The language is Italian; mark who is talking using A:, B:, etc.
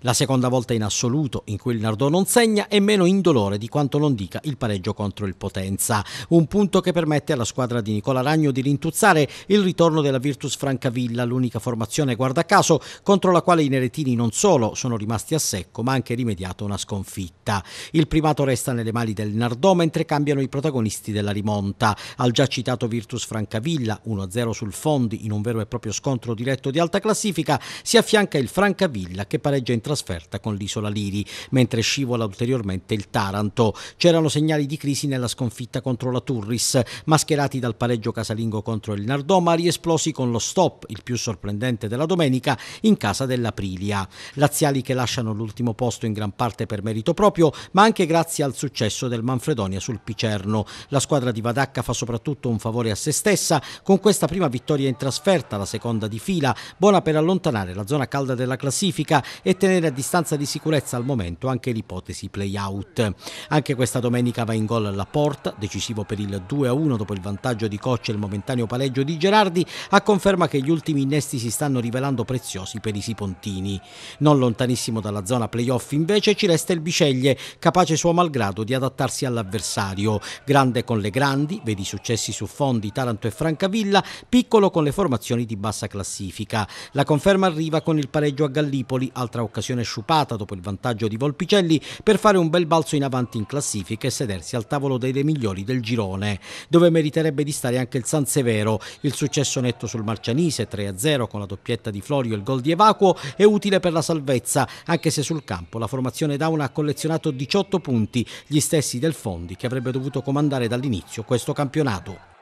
A: la seconda volta in assoluto in cui il Nardò non segna è meno indolore di quanto non dica il pareggio contro il Potenza, un punto che permette alla squadra di Nicola Ragno di rintuzzare il ritorno della Virtus Francavilla, l'unica formazione guarda caso contro la quale i neretini non solo sono rimasti a secco ma anche rimediato una sconfitta. Il primato resta nelle mani del Nardò mentre cambiano i protagonisti della rimonta, al già citato Virtus Francavilla 1-0 sul Fondi in un vero e proprio scontro diretto di alta classifica si affianca il Francavilla che pareggia in trasferta con l'Isola Liri, mentre scivola ulteriormente il Taranto. C'erano segnali di crisi nella sconfitta contro la Turris, mascherati dal pareggio casalingo contro il Nardoma, riesplosi con lo stop, il più sorprendente della domenica, in casa dell'Aprilia. Laziali che lasciano l'ultimo posto in gran parte per merito proprio, ma anche grazie al successo del Manfredonia sul Picerno. La squadra di Vadacca fa soprattutto un favore a se stessa con questa prima vittoria in trasferta, la seconda di fila, buona per allontanare la zona calda della classifica e tenere mantenere a distanza di sicurezza al momento anche l'ipotesi play-out. Anche questa domenica va in gol alla Porta, decisivo per il 2-1 dopo il vantaggio di Coccia e il momentaneo pareggio di Gerardi, a conferma che gli ultimi innesti si stanno rivelando preziosi per i Sipontini. Non lontanissimo dalla zona playoff invece ci resta il Biceglie, capace suo malgrado di adattarsi all'avversario. Grande con le grandi, vedi successi su Fondi, Taranto e Francavilla, piccolo con le formazioni di bassa classifica. La conferma arriva con il pareggio a Gallipoli, altra occasione un'occasione sciupata dopo il vantaggio di Volpicelli per fare un bel balzo in avanti in classifica e sedersi al tavolo dei, dei migliori del girone, dove meriterebbe di stare anche il San Severo. Il successo netto sul Marcianise 3-0 con la doppietta di Florio e il gol di Evacuo è utile per la salvezza, anche se sul campo la formazione Dauna ha collezionato 18 punti, gli stessi del Fondi che avrebbe dovuto comandare dall'inizio questo campionato.